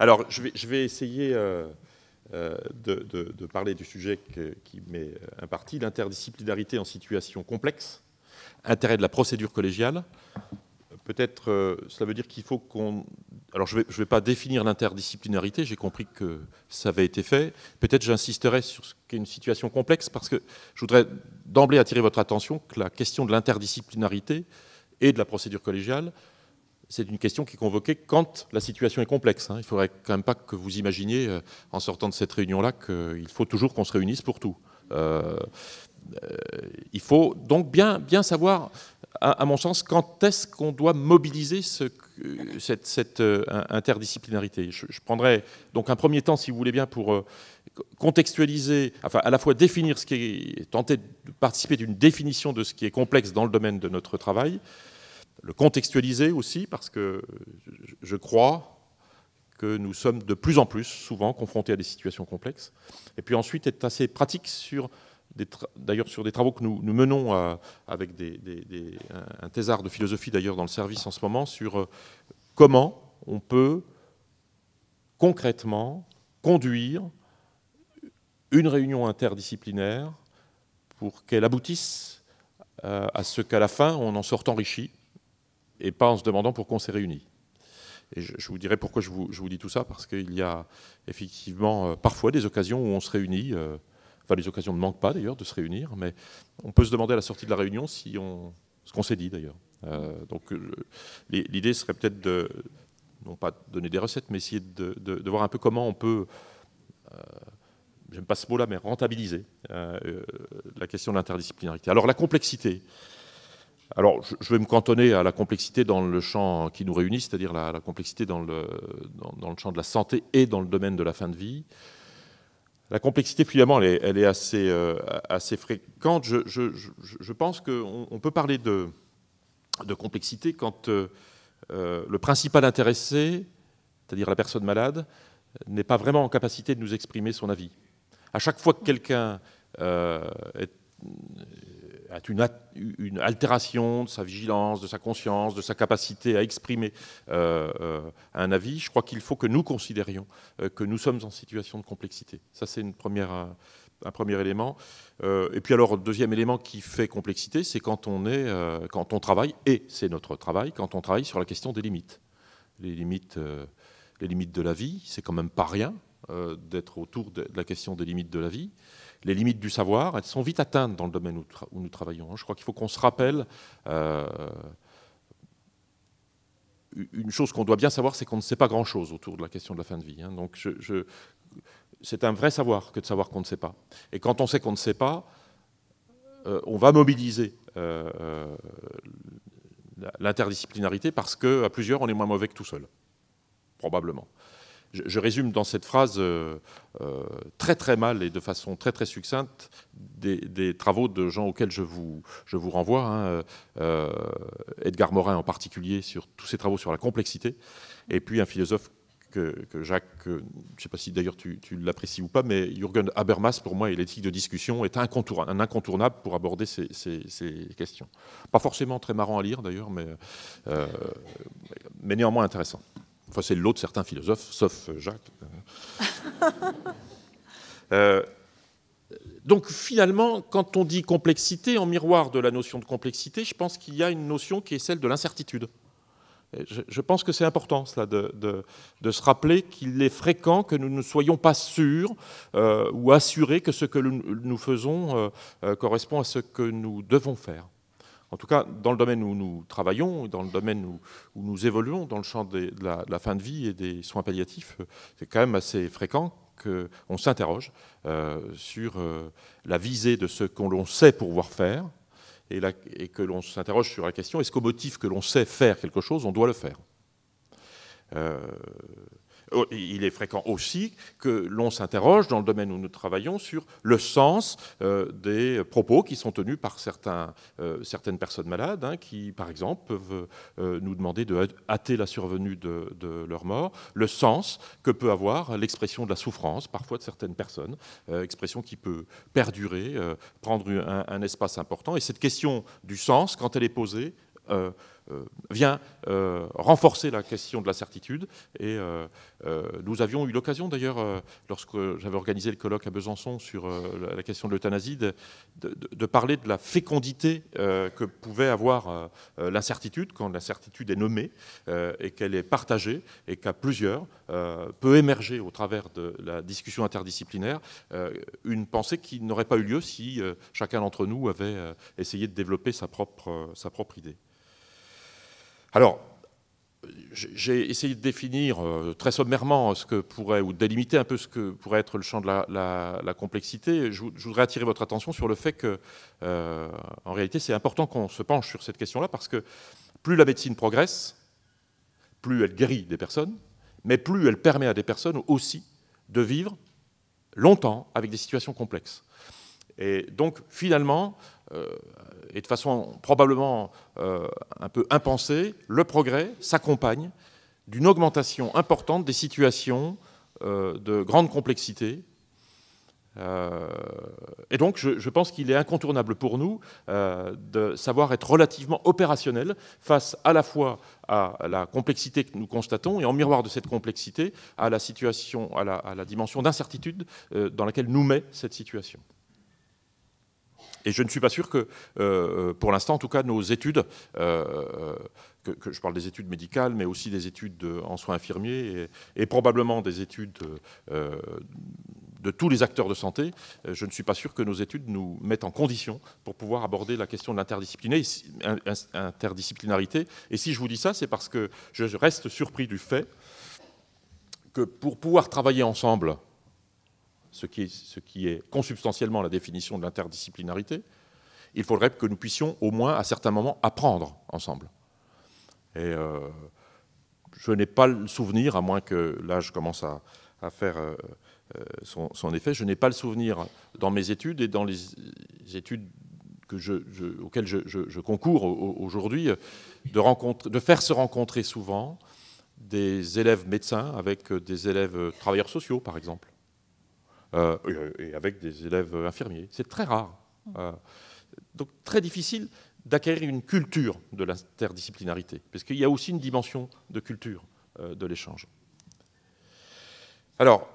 Alors, je vais, essayer euh, euh, de, parler du sujet qui qui m'est euh, imparti, l'interdisciplinarité en situation complexe, intérêt de la procédure collégiale. Peut-être, cela veut dire qu'il faut qu'on... Alors, je ne vais, vais pas définir l'interdisciplinarité, j'ai compris que ça avait été fait. Peut-être j'insisterai sur ce qu'est une situation complexe, parce que je voudrais d'emblée attirer votre attention que la question de l'interdisciplinarité et de la procédure collégiale c'est une question qui est convoquée quand la situation est complexe. Hein. Il ne faudrait quand même pas que vous imaginiez, euh, en sortant de cette réunion-là, qu'il faut toujours qu'on se réunisse pour tout. Euh, euh, il faut donc bien, bien savoir, à, mon sens, quand est-ce qu'on doit mobiliser cette, interdisciplinarité. Je, prendrai donc un premier temps, si vous voulez bien, pour contextualiser, enfin à la fois définir ce qui est, tenter de participer d'une définition de ce qui est complexe dans le domaine de notre travail, le contextualiser aussi, parce que je crois que nous sommes de plus en plus souvent confrontés à des situations complexes. Et puis ensuite, être assez pratique sur d'ailleurs sur des travaux que nous, menons euh, avec un thésard de philosophie d'ailleurs dans le service en ce moment sur euh, comment on peut concrètement conduire une réunion interdisciplinaire pour qu'elle aboutisse euh, à ce qu'à la fin on en sorte enrichi et pas en se demandant pourquoi on s'est réunis. Et je, vous dirai pourquoi je vous, dis tout ça, parce qu'il y a effectivement euh, parfois des occasions où on se réunit, euh, enfin les occasions ne manquent pas d'ailleurs de se réunir, mais on peut se demander à la sortie de la réunion si on, ce qu'on s'est dit d'ailleurs. Euh, donc l'idée serait peut-être de, non pas donner des recettes, mais essayer de, de voir un peu comment on peut, j'aime pas ce mot-là, mais rentabiliser la question de l'interdisciplinarité. Alors la complexité, alors, je vais me cantonner à la complexité dans le champ qui nous réunit, c'est-à-dire la, complexité dans le, dans, le, champ de la santé et dans le domaine de la fin de vie. La complexité, finalement, elle est, elle est assez, euh, assez, fréquente. Je, pense qu'on on peut parler de, de complexité quand euh, euh, le principal intéressé, c'est-à-dire la personne malade, n'est pas vraiment en capacité de nous exprimer son avis. À chaque fois que quelqu'un est une, une, altération de sa vigilance, de sa conscience, de sa capacité à exprimer euh, euh, un avis, je crois qu'il faut que nous considérions euh, que nous sommes en situation de complexité. Ça, c'est un, premier élément. et puis alors, deuxième élément qui fait complexité, c'est quand on travaille, et c'est notre travail, quand on travaille sur la question des limites, les limites, les limites de la vie, c'est quand même pas rien d'être autour de la question des limites de la vie les limites du savoir, elles sont vite atteintes dans le domaine où, nous travaillons. Hein. Je crois qu'il faut qu'on se rappelle euh, une chose qu'on doit bien savoir, c'est qu'on ne sait pas grand-chose autour de la question de la fin de vie. Hein. Donc c'est un vrai savoir que de savoir qu'on ne sait pas. Et quand on sait qu'on ne sait pas, euh, on va mobiliser euh, l'interdisciplinarité parce qu'à plusieurs, on est moins mauvais que tout seul, probablement je, résume dans cette phrase euh, euh, très très mal et de façon très très succincte des, travaux de gens auxquels je vous, je vous renvoie, hein, euh, Edgar Morin en particulier, sur tous ses travaux sur la complexité, et puis un philosophe que, Jacques, je ne sais pas si d'ailleurs tu, tu l'apprécies ou pas, mais Jürgen Habermas, pour moi, et l'éthique de discussion est un incontournable pour aborder ces, ces, ces, questions. Pas forcément très marrant à lire d'ailleurs, mais, mais néanmoins intéressant. Enfin, c'est lot de certains philosophes, sauf euh, Jacques. Euh, euh, donc finalement, quand on dit complexité, en miroir de la notion de complexité, je pense qu'il y a une notion qui est celle de l'incertitude. Je, pense que c'est important cela, de, se rappeler qu'il est fréquent que nous ne soyons pas sûrs ou assurés que ce que nous, faisons correspond à ce que nous devons faire. En tout cas, dans le domaine où nous travaillons, dans le domaine où, nous évoluons, dans le champ de, la, fin de vie et des soins palliatifs, euh, c'est quand même assez fréquent qu'on s'interroge euh, sur euh, la visée de ce que l'on sait pouvoir faire et, que l'on s'interroge sur la question est-ce qu'au motif que l'on sait faire quelque chose, on doit le faire Oh, il est fréquent aussi que l'on s'interroge dans le domaine où nous travaillons sur le sens euh, des propos qui sont tenus par certains, euh, certaines personnes malades, hein, qui, par exemple, peuvent euh, nous demander de hâter la survenue de, leur mort, le sens que peut avoir l'expression de la souffrance, parfois de certaines personnes, expression qui peut perdurer, prendre un, un, espace important. Et cette question du sens, quand elle est posée, euh, vient euh, renforcer la question de la certitude. Et euh, nous avions eu l'occasion, d'ailleurs, lorsque j'avais organisé le colloque à Besançon sur la question de l'euthanasie, de, parler de la fécondité que pouvait avoir l'incertitude quand l'incertitude est nommée et qu'elle est partagée et qu'à plusieurs peut émerger au travers de la discussion interdisciplinaire une pensée qui n'aurait pas eu lieu si chacun d'entre nous avait essayé de développer sa propre, sa propre idée. Alors, j'ai essayé de définir euh, très sommairement ce que pourrait, ou de délimiter un peu ce que pourrait être le champ de la, complexité. Je, voudrais attirer votre attention sur le fait que, euh, en réalité, c'est important qu'on se penche sur cette question-là parce que plus la médecine progresse, plus elle guérit des personnes, mais plus elle permet à des personnes aussi de vivre longtemps avec des situations complexes. Et donc, finalement, euh, et de façon probablement euh, un peu impensée, le progrès s'accompagne d'une augmentation importante des situations euh, de grande complexité. et donc, je, pense qu'il est incontournable pour nous de savoir être relativement opérationnel face à la fois à la complexité que nous constatons et en miroir de cette complexité à la situation, à la dimension d'incertitude dans laquelle nous met cette situation. Et je ne suis pas sûr que, euh, pour l'instant, en tout cas, nos études, euh, que, je parle des études médicales, mais aussi des études en soins infirmiers et, probablement des études euh, de tous les acteurs de santé, je ne suis pas sûr que nos études nous mettent en condition pour pouvoir aborder la question de l'interdisciplinarité. Et si je vous dis ça, c'est parce que je reste surpris du fait que pour pouvoir travailler ensemble ce qui, est, consubstantiellement la définition de l'interdisciplinarité, il faudrait que nous puissions au moins à certains moments apprendre ensemble. Et euh, je n'ai pas le souvenir, à moins que l'âge commence à, faire euh, euh, son, effet, je n'ai pas le souvenir dans mes études et dans les études auxquelles je, concours aujourd'hui de, faire se rencontrer souvent des élèves médecins avec des élèves travailleurs sociaux, par exemple. Euh, euh, et avec des élèves infirmiers. C'est très rare. Mmh. Euh, donc très difficile d'acquérir une culture de l'interdisciplinarité, parce qu'il y a aussi une dimension de culture de l'échange. Alors,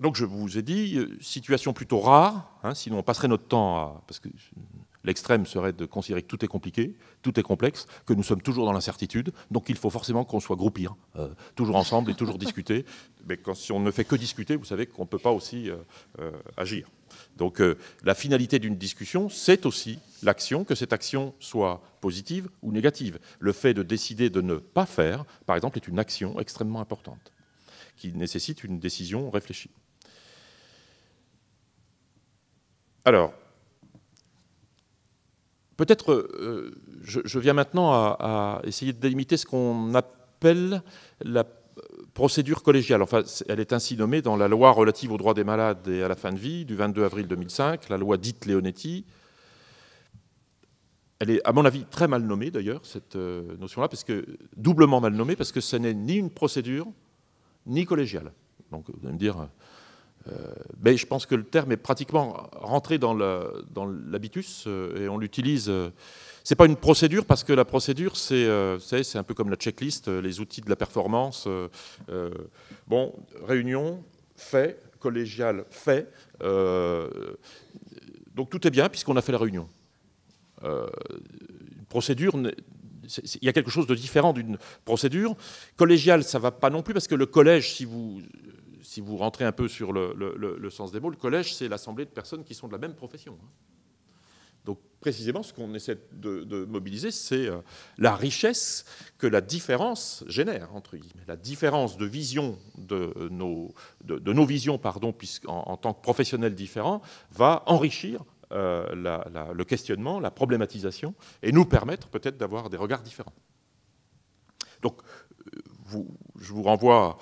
donc je vous ai dit, situation plutôt rare, hein, sinon on passerait notre temps à... L'extrême serait de considérer que tout est compliqué, tout est complexe, que nous sommes toujours dans l'incertitude, donc il faut forcément qu'on soit groupir, hein. euh, toujours ensemble et toujours discuter. Mais si on ne fait que discuter, vous savez qu'on ne peut pas aussi euh, euh, agir. Donc la finalité d'une discussion, c'est aussi l'action, que cette action soit positive ou négative. Le fait de décider de ne pas faire, par exemple, est une action extrêmement importante, qui nécessite une décision réfléchie. Alors, Peut-être, euh, je, viens maintenant à, essayer de délimiter ce qu'on appelle la procédure collégiale. Enfin, elle est ainsi nommée dans la loi relative aux droits des malades et à la fin de vie du 22 avril 2005, la loi dite Leonetti. Elle est, à mon avis, très mal nommée d'ailleurs, cette euh, notion-là, parce que doublement mal nommée, parce que ce n'est ni une procédure, ni collégiale. Donc, vous allez me dire, euh, euh, mais je pense que le terme est pratiquement rentré dans l'habitus euh, et on l'utilise. Euh, c'est pas une procédure parce que la procédure, c'est c'est un peu comme la checklist, les outils de la performance. bon, réunion, fait, collégial, fait. donc tout est bien puisqu'on a fait la réunion. une procédure il y a quelque chose de différent d'une procédure. Collégiale, ça ne va pas non plus, parce que le collège, si vous si vous rentrez un peu sur le, sens des mots, le collège, c'est l'assemblée de personnes qui sont de la même profession. Hein. Donc précisément, ce qu'on essaie de, mobiliser, c'est euh, la richesse que la différence génère, entre guillemets, la différence de vision de nos, de, nos visions, pardon, puisqu'en en tant que professionnels différents, va enrichir euh, le questionnement, la problématisation, et nous permettre peut-être d'avoir des regards différents. Donc, euh, je vous renvoie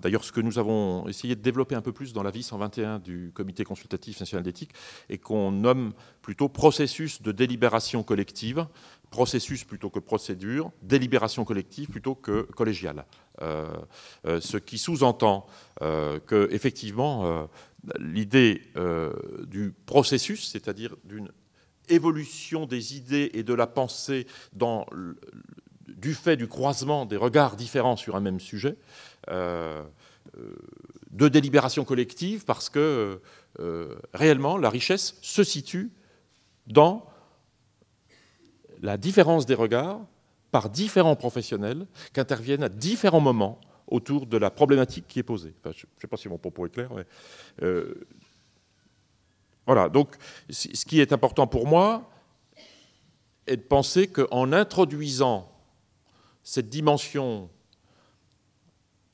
d'ailleurs ce que nous avons essayé de développer un peu plus dans la vie 121 du Comité consultatif national d'éthique et qu'on nomme plutôt processus de délibération collective, processus plutôt que procédure, délibération collective plutôt que collégiale. Euh, euh, ce qui sous-entend qu'effectivement, euh, que effectivement l'idée du processus, c'est-à-dire d'une évolution des idées et de la pensée dans du fait du croisement des regards différents sur un même sujet, euh, euh, de délibération collective, parce que euh, réellement, la richesse se situe dans la différence des regards par différents professionnels qui interviennent à différents moments autour de la problématique qui est posée. je ne sais pas si mon propos est clair, voilà, donc ce qui est important pour moi est de penser qu'en introduisant cette dimension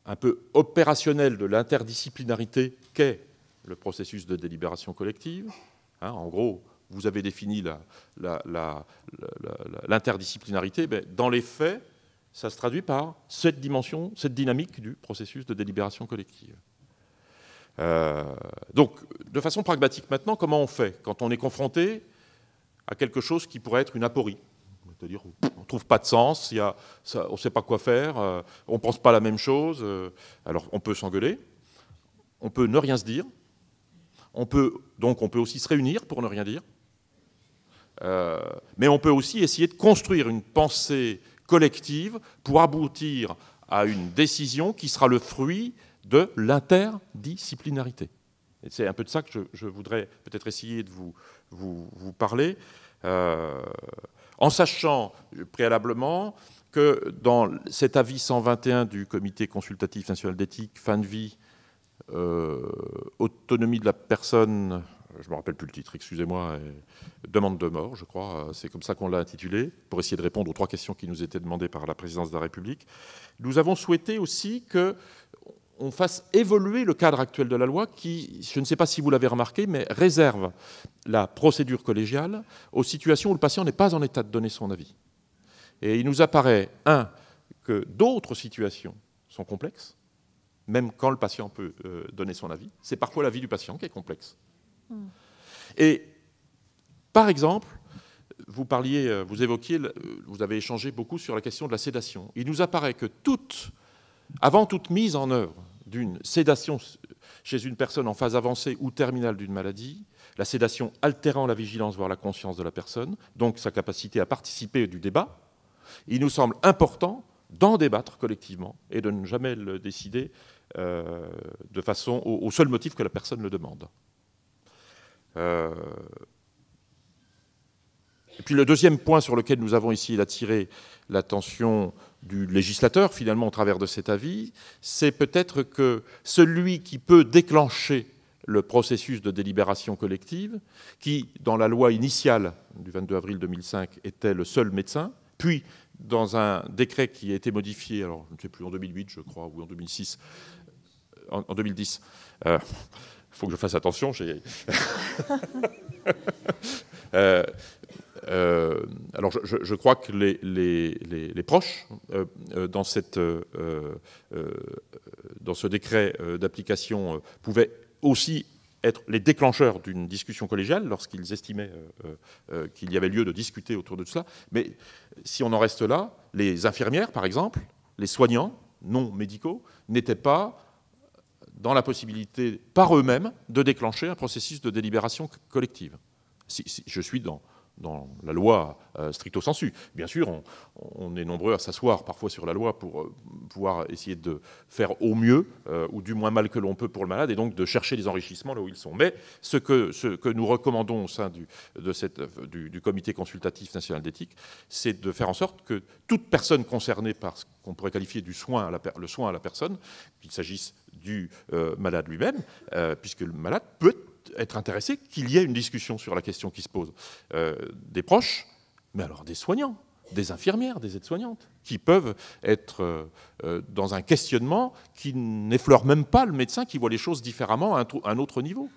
un peu opérationnelle de l'interdisciplinarité qu'est le processus de délibération collective. Hein, en gros, vous avez défini l'interdisciplinarité, mais ben, dans les faits, ça se traduit par cette dimension, cette dynamique du processus de délibération collective. Euh, donc, de façon pragmatique maintenant, comment on fait quand on est confronté à quelque chose qui pourrait être une aporie c'est-à-dire, on ne trouve pas de sens, on ne sait pas quoi faire, euh, on ne pense pas la même chose. Euh, alors, on peut s'engueuler, on peut ne rien se dire, on peut, donc on peut aussi se réunir pour ne rien dire, euh, mais on peut aussi essayer de construire une pensée collective pour aboutir à une décision qui sera le fruit de l'interdisciplinarité. c'est un peu de ça que je, voudrais peut-être essayer de vous, parler en sachant préalablement que dans cet avis 121 du Comité consultatif national d'éthique, fin de vie, euh, autonomie de la personne, je ne me rappelle plus le titre, excusez-moi, demande de mort, je crois, c'est comme ça qu'on l'a intitulé, pour essayer de répondre aux trois questions qui nous étaient demandées par la présidence de la République. Nous avons souhaité aussi que on fasse évoluer le cadre actuel de la loi qui, je ne sais pas si vous l'avez remarqué, mais réserve la procédure collégiale aux situations où le patient n'est pas en état de donner son avis. Et il nous apparaît, un, que d'autres situations sont complexes, même quand le patient peut euh, donner son avis. C'est parfois l'avis du patient qui est complexe. Hmm. Et par exemple, vous parliez, euh, vous évoquiez, euh, vous avez échangé beaucoup sur la question de la sédation. Il nous apparaît que toute, avant toute mise en œuvre d'une sédation chez une personne en phase avancée ou terminale d'une maladie, la sédation altérant la vigilance, voire la conscience de la personne, donc sa capacité à participer du débat, il nous semble important d'en débattre collectivement et de ne jamais le décider euh, de façon au, seul motif que la personne le demande. Euh, et puis le deuxième point sur lequel nous avons ici d'attirer l'attention du législateur, finalement, au travers de cet avis, c'est peut-être que celui qui peut déclencher le processus de délibération collective, qui, dans la loi initiale du 22 avril 2005, était le seul médecin, puis dans un décret qui a été modifié, alors je ne sais plus, en 2008, je crois, ou en 2006, en, 2010. Il euh, faut que je fasse attention, j'ai. Euh, alors je, crois que les, proches, euh, euh, dans, cette, euh, ce décret d'application, pouvaient aussi être les déclencheurs d'une discussion collégiale lorsqu'ils estimaient qu'il y avait lieu de discuter autour de cela. Mais si on en reste là, les infirmières, par exemple, les soignants non médicaux, n'étaient pas dans la possibilité, par eux-mêmes, de déclencher un processus de délibération collective. si, je suis dans, dans la loi euh, stricto sensu. Bien sûr, on, est nombreux à s'asseoir parfois sur la loi pour euh, pouvoir essayer de faire au mieux, euh, ou du moins mal que l'on peut pour le malade, et donc de chercher les enrichissements là où ils sont. Mais ce que, nous recommandons au sein du, de Comité consultatif national d'éthique, c'est de faire en sorte que toute personne concernée par ce qu'on pourrait qualifier du soin à la, le soin à la personne, qu'il s'agisse du malade lui-même, puisque le malade peut être être intéressé qu'il y ait une discussion sur la question qui se pose. Euh, des proches, mais alors des soignants, des infirmières, des aides-soignantes, qui peuvent être euh, euh, dans un questionnement qui n'effleure même pas le médecin qui voit les choses différemment à un, autre niveau.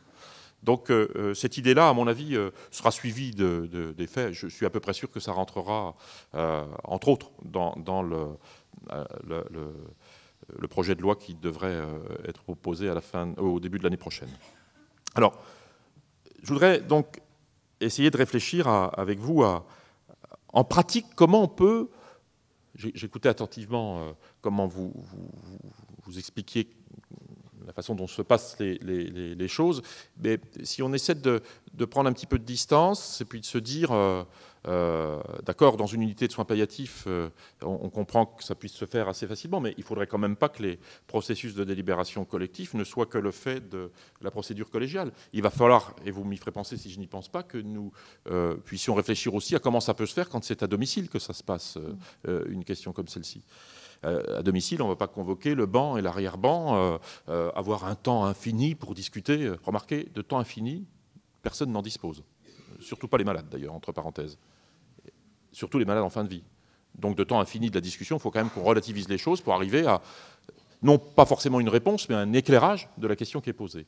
Donc cette idée-là, à mon avis, sera suivie des faits. Je suis à peu près sûr que ça rentrera, entre autres, dans, le, projet de loi qui devrait être proposé au début de l'année prochaine. Alors, je voudrais donc essayer de réfléchir avec vous à, en pratique comment on peut, j'écoutais attentivement euh, comment vous, vous, vous expliquiez la façon dont se passent les, choses. Mais si on essaie de, prendre un petit peu de distance et puis de se dire, euh, euh, d'accord, dans une unité de soins palliatifs, euh, on, comprend que ça puisse se faire assez facilement, mais il faudrait quand même pas que les processus de délibération collectif ne soient que le fait de la procédure collégiale. Il va falloir, et vous m'y ferez penser si je n'y pense pas, que nous puissions réfléchir aussi à comment ça peut se faire quand c'est à domicile que ça se passe, mm. une question comme celle-ci. Euh, à domicile, on ne va pas convoquer le banc et l'arrière-banc, euh, euh, avoir un temps infini pour discuter. Remarquez, de temps infini, personne n'en dispose. Surtout pas les malades, d'ailleurs, entre parenthèses. Surtout les malades en fin de vie. Donc de temps infini de la discussion, il faut quand même qu'on relativise les choses pour arriver à, non pas forcément une réponse, mais un éclairage de la question qui est posée.